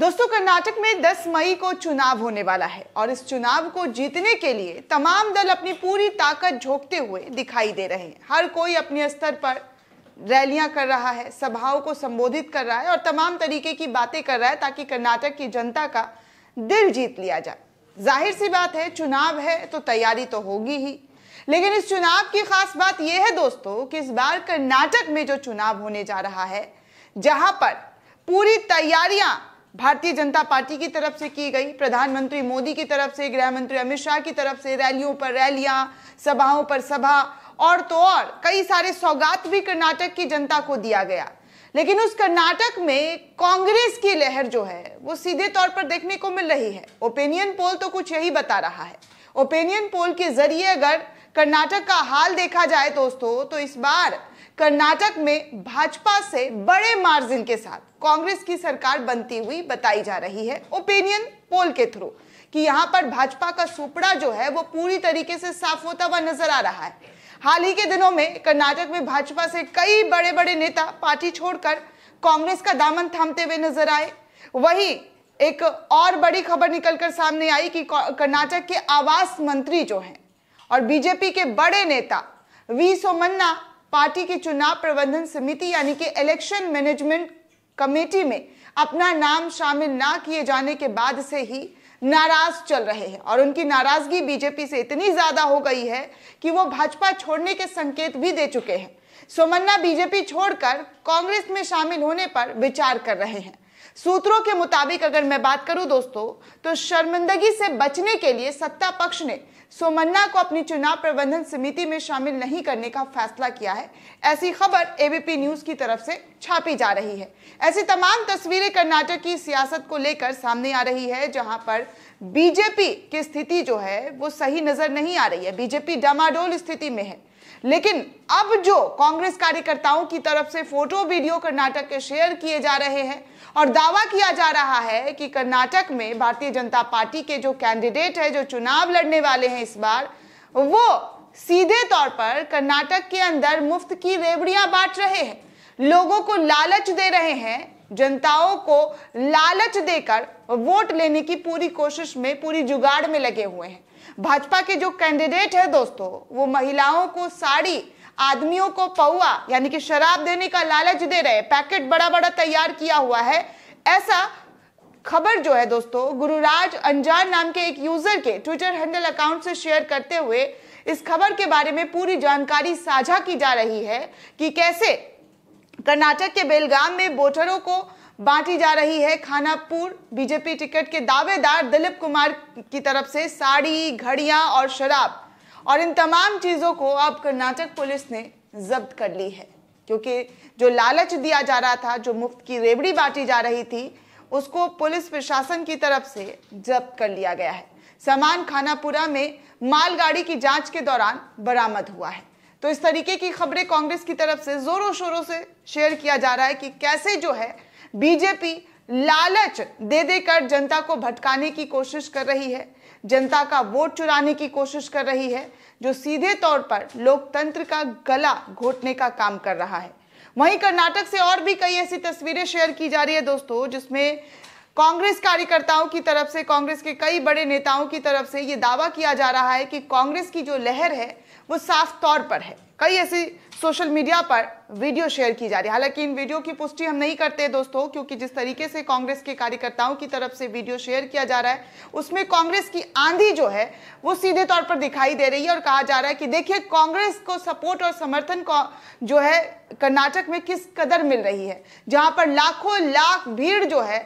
दोस्तों कर्नाटक में 10 मई को चुनाव होने वाला है और इस चुनाव को जीतने के लिए तमाम दल अपनी पूरी ताकत झोंकते हुए दिखाई दे रहे हैं हर कोई अपने स्तर पर रैलियां कर रहा है सभाओं को संबोधित कर रहा है और तमाम तरीके की बातें कर रहा है ताकि कर्नाटक की जनता का दिल जीत लिया जाए जाहिर सी बात है चुनाव है तो तैयारी तो होगी ही लेकिन इस चुनाव की खास बात यह है दोस्तों कि इस बार कर्नाटक में जो चुनाव होने जा रहा है जहां पर पूरी तैयारियां भारतीय जनता पार्टी की तरफ से की गई प्रधानमंत्री मोदी की तरफ से गृह मंत्री अमित शाह की तरफ से रैलियों पर रैलियां सभाओं पर सभा और तो और कई सारे सौगात भी कर्नाटक की जनता को दिया गया लेकिन उस कर्नाटक में कांग्रेस की लहर जो है वो सीधे तौर पर देखने को मिल रही है ओपिनियन पोल तो कुछ यही बता रहा है ओपिनियन पोल के जरिए अगर कर्नाटक का हाल देखा जाए दोस्तों तो इस बार कर्नाटक में भाजपा से बड़े मार्जिन के साथ कांग्रेस की सरकार बनती हुई बताई जा रही है ओपिनियन पोल के थ्रू कि यहां पर भाजपा का सुपड़ा जो है वो पूरी तरीके से साफ होता हुआ नजर आ रहा है हाल ही के दिनों में कर्नाटक में भाजपा से कई बड़े बड़े नेता पार्टी छोड़कर कांग्रेस का दामन थामते हुए नजर आए वही एक और बड़ी खबर निकलकर सामने आई कि कर्नाटक के आवास मंत्री जो हैं और बीजेपी के बड़े नेता वी सोमन्ना पार्टी की चुनाव प्रबंधन समिति यानी कि इलेक्शन मैनेजमेंट कमेटी में अपना नाम शामिल ना किए जाने के बाद से ही नाराज चल रहे हैं और उनकी नाराजगी बीजेपी से इतनी ज्यादा हो गई है कि वो भाजपा छोड़ने के संकेत भी दे चुके हैं सोमन्ना बीजेपी छोड़कर कांग्रेस में शामिल होने पर विचार कर रहे हैं सूत्रों के मुताबिक अगर मैं बात करूं दोस्तों तो शर्मिंदगी से बचने के लिए सत्ता पक्ष ने सोमन्ना को अपनी चुनाव प्रबंधन समिति में शामिल नहीं करने का फैसला किया है ऐसी खबर एबीपी न्यूज की तरफ से छापी जा रही है ऐसी तमाम तस्वीरें कर्नाटक की सियासत को लेकर सामने आ रही है जहां पर बीजेपी की स्थिति जो है वो सही नजर नहीं आ रही है बीजेपी डमाडोल स्थिति में है लेकिन अब जो कांग्रेस कार्यकर्ताओं की तरफ से फोटो वीडियो कर्नाटक के शेयर किए जा रहे हैं और दावा किया जा रहा है कि कर्नाटक में भारतीय जनता पार्टी के जो कैंडिडेट है जो चुनाव लड़ने वाले हैं इस बार वो सीधे तौर पर कर्नाटक के अंदर मुफ्त की रेवड़ियां बांट रहे हैं लोगों को लालच दे रहे हैं जनताओं को लालच देकर वोट लेने की पूरी कोशिश में पूरी जुगाड़ में लगे हुए हैं भाजपा के जो कैंडिडेट है दोस्तों वो महिलाओं को साड़ी आदमियों को पौआ यानी कि शराब देने का लालच दे रहे पैकेट बड़ा बड़ा तैयार किया हुआ है ऐसा खबर जो है दोस्तों गुरुराज अंजान नाम के एक यूजर के ट्विटर हैंडल अकाउंट से शेयर करते हुए इस खबर के बारे में पूरी जानकारी साझा की जा रही है कि कैसे कर्नाटक के बेलगाम में वोटरों को बांटी जा रही है खानापुर बीजेपी टिकट के दावेदार दिलीप कुमार की तरफ से साड़ी घड़ियां और शराब और इन तमाम चीज़ों को अब कर्नाटक पुलिस ने जब्त कर ली है क्योंकि जो लालच दिया जा रहा था जो मुफ्त की रेबड़ी बांटी जा रही थी उसको पुलिस प्रशासन की तरफ से जब्त कर लिया गया है सामान खानापुरा में मालगाड़ी की जांच के दौरान बरामद हुआ है तो इस तरीके की खबरें कांग्रेस की तरफ से जोरों शोरों से शेयर किया जा रहा है कि कैसे जो है बीजेपी लालच दे देकर जनता को भटकाने की कोशिश कर रही है जनता का वोट चुराने की कोशिश कर रही है जो सीधे तौर पर लोकतंत्र का गला घोटने का काम कर रहा है वहीं कर्नाटक से और भी कई ऐसी तस्वीरें शेयर की जा रही है दोस्तों जिसमें कांग्रेस कार्यकर्ताओं की तरफ से कांग्रेस के कई बड़े नेताओं की तरफ से ये दावा किया जा रहा है कि कांग्रेस की जो लहर है वो साफ तौर पर है कई ऐसी सोशल मीडिया पर वीडियो शेयर की जा रही है हालांकि इन वीडियो की पुष्टि हम नहीं करते दोस्तों क्योंकि जिस तरीके से कांग्रेस के कार्यकर्ताओं की तरफ से वीडियो शेयर किया जा रहा है उसमें कांग्रेस की आंधी जो है वो सीधे तौर पर दिखाई दे रही है और कहा जा रहा है कि देखिए कांग्रेस को सपोर्ट और समर्थन जो है कर्नाटक में किस कदर मिल रही है जहां पर लाखों लाख भीड़ जो है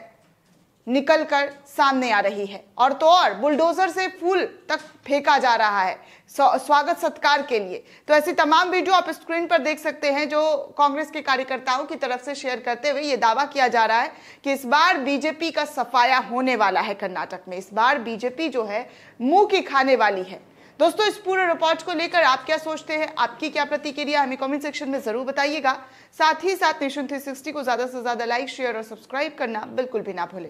निकल कर सामने आ रही है और तो और बुलडोजर से फूल तक फेंका जा रहा है स्वागत सत्कार के लिए तो ऐसी तमाम वीडियो आप स्क्रीन पर देख सकते हैं जो कांग्रेस के कार्यकर्ताओं की तरफ से शेयर करते हुए ये दावा किया जा रहा है कि इस बार बीजेपी का सफाया होने वाला है कर्नाटक में इस बार बीजेपी जो है मुंह की खाने वाली है दोस्तों इस पूरे रिपोर्ट को लेकर आप क्या सोचते हैं आपकी क्या प्रतिक्रिया हमें कमेंट सेक्शन में जरूर बताइएगा साथ ही साथ नेशन 360 को ज्यादा से ज्यादा लाइक शेयर और सब्सक्राइब करना बिल्कुल भी ना भूलें